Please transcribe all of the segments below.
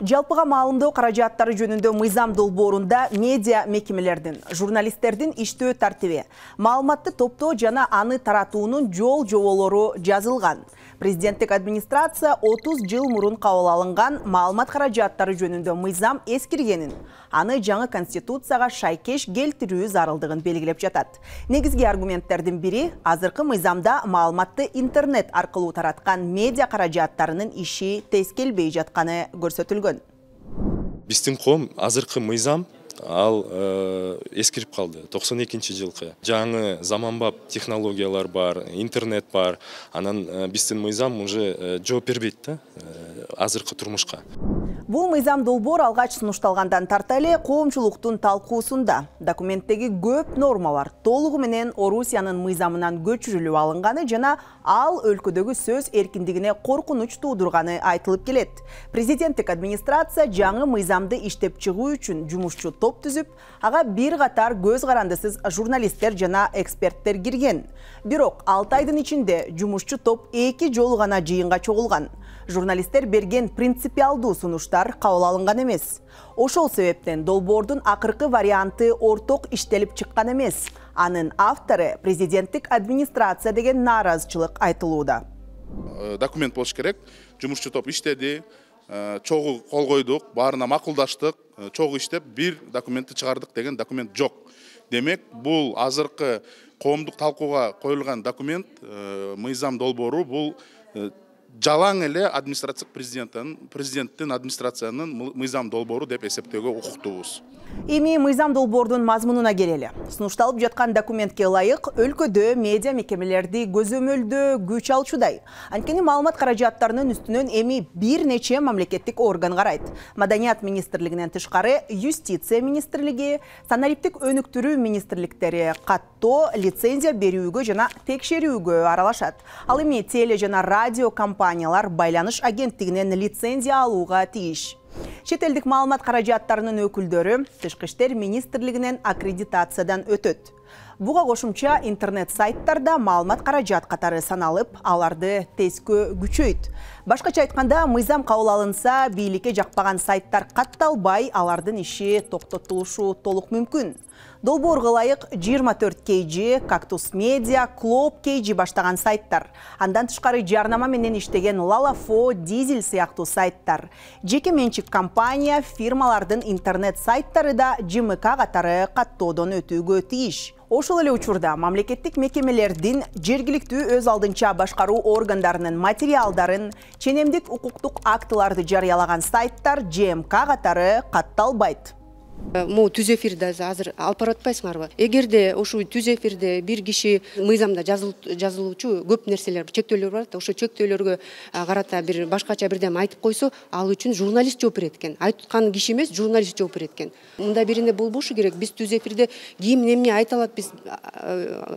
жалпыга маалымдоо каражаттары жөнүндө мыйзам долбоорунда медиа мекемелердин журналисттердин иштөө тартиби маалыматты топтоо жана аны таратуунун жол жоболору жазылган президенттик администрация отуз жыл мурун кабыл алынган маалымат каражаттары жөнүндө мыйзам эскиргенин аны жаңы конституцияга шайкеш келтирүү зарылдыгын белгилеп жатат негизги аргументтердин бири азыркы мыйзамда маалыматты интернет аркылуу тараткан медиа каражаттарынын иши тескелбей жатканы көрсөтүлгөн биздин азыркы мыйзам ал эскирип қалды токсон экинчи жылкы жаңы заманбап технологиялар бар интернет бар анан э, биздин мыйзам уже э, жооп бербейт да э, азыркы турмушка бул мыйзам долбоор алгач сунушталгандан тарта эле коомчулуктун талкуусунда документтеги көп нормалар толугу менен орусиянын мыйзамынан көчүрүлүп алынганы жана ал өлкөдөгү сөз эркиндигине коркунуч туудурганы айтылып келет президенттик администрация жаңы мыйзамды иштеп чыгуу үчүн жумушчу топ түзүп ага бир катар көз карандысыз журналисттер жана эксперттер кирген бирок алты айдын ичинде жумушчу топ эки жолу гана жыйынга чогулган журналисттер берген принципиалдуу сунуш катышуучулар кабыл алынган эмес ошол себептен долбоордун акыркы варианты орток иштелип чыккан емес. анын автору президенттик администрация деген нааразычылык айтылууда э, документ болуш керек жумушчу топ иштеди э, чогуу кол койдук баарына макулдаштык э, чогуу иштеп бир документти чыгардык деген документ жок демек бул азыркы коомдук талкууга коюлган документ мыйзам долбоору бул жалаң эле администрация президентн президенттин администрациянын мыйзам долбоору деп эсептөөгө укуктуубуз эми мыйзам долбоордун мазмунуна келели сунушталып жаткан документке ылайык өлкөдө медиа мекемелерди көзөмөлдөө күч алчудай анткени маалымат каражаттарынын үстүнөн эми бир нече мамлекеттик орган карайт маданият министрлигинен тышкары юстиция министрлиги санариптик өнүктүрүү министрликтери каттоо лицензия берүүгө жана текшерүүгө аралашат ал эми теле жана радио компания компаниялар байланыш агенттігінен лицензия алуға тиіш шетелдік малымат қаражаттарының өкілдері түшкіштер министрлігінен аккредитациядан өтөт буга кошумча интернет сайттарда маалымат каражат катары саналып аларды тескөө күчөйт башкача айтканда мыйзам кабыл алынса бийликке жакпаган сайттар катталбай алардын иши токтотулушу толук мүмкүн долбоорго ылайык жыйырма төрт kg кактус mедиа кloб kg баштаган сайттар андан тышкары жарнама менен иштеген lalafо дизел сыяктуу сайттар жеке менчик компания фирмалардын интернет сайттары да жмк катары каттоодон өтүүгө тийиш ошол эле учурда мамлекеттик мекемелердин жергиликтүү өз алдынча башкаруу органдарынын материалдарын ченемдик укуктук актыларды жарыялаган сайттар жмк катары катталбайт Э, могу түз эфирде азыр алып барып атпайсыңарбы эгерде ушу түз эфирде бир киши мыйзамда жазылуучу көп нерселер чектөөлөр бар да ошо чектөөлөргө карата бир башкача бирдеме айтып койсо ал үчүн журналист жооп берет экен айткан киши эмес журналист жооп берет экен мындай берене болбошу керек биз түз эфирде ким эмне айта алат биз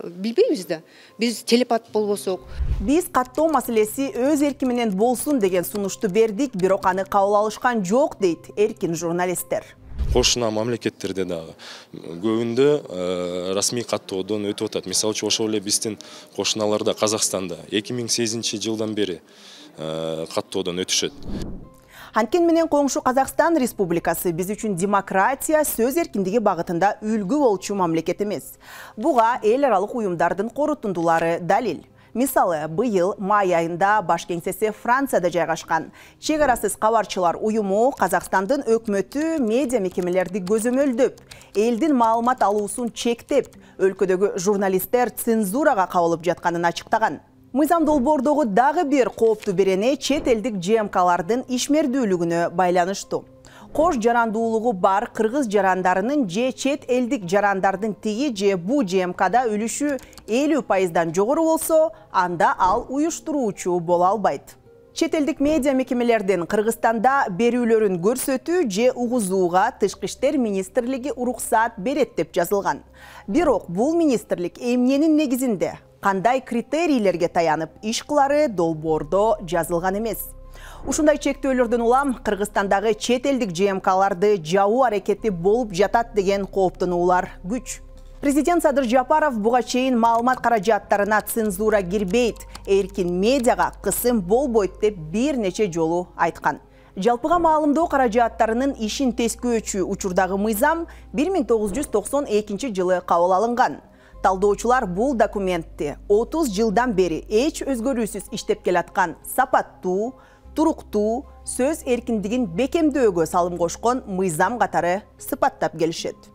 билбейбиз да биз телепат болбосок биз каттоо маселеси өз эрки менен болсун деген сунушту бердик бирок аны кабыл алышкан жок дейт эркин журналисттер кошуна мамлекеттерде дагы көбүндө расмий каттоодон өтүп атат мисалы үчүн ошол эле биздин кошуналарда казакстанда эки миң сегизинчи жылдан бери каттоодон өтүшөт анткени менен коңшу казакстан республикасы биз үчүн демократия сөз эркиндиги багытында үлгү болчу мамлекет эмес буга эл аралык уюмдардын корутундулары далил мисалы быйыл май айында баш кеңсеси францияда жайгашкан чек арасыз кабарчылар уюму казакстандын өкмөтү медиа мекемелерди көзөмөлдөп элдин маалымат алуусун чектеп өлкөдөгү журналисттер цензурага кабылып жатканын ачыктаган мыйзам долбоордогу дагы бир кооптуу берене чет элдик жмклардын ишмердүүлүгүнө байланыштуу кош жарандуулугу бар кыргыз жарандарынын же чет элдик жарандардын тиги же бу жмкда үлүшү элүү пайыздан жогору болсо анда ал уюштуруучу боло албайт чет элдик медиа мекемелердин кыргызстанда берүүлөрүн көрсөтүү же угузууга тышкы иштер министрлиги уруксаат берет деп жазылган бирок бул министрлик эмненин негизинде кандай критерийлерге таянып иш кылары долбоордо жазылган эмес ушундай чектөөлөрдөн улам кыргызстандагы чет элдик жмкларды жабуу аракети болуп жатат деген кооптонуулар күч президент садыр жапаров буга чейин маалымат каражаттарына цензура кирбейт эркин медиага кысым болбойт деп бир нече жолу айткан жалпыга маалымдоо каражаттарынын ишин тескөөчү учурдагы мыйзам бир миң тогуз жүз токсон экинчи жылы кабыл алынган талдоочулар бул документти отуз жылдан бери эч өзгөрүүсүз иштеп келаткан сапаттуу туруктуу сөз эркиндигин бекемдөөгө салым кошкон мыйзам катары сыпаттап келишет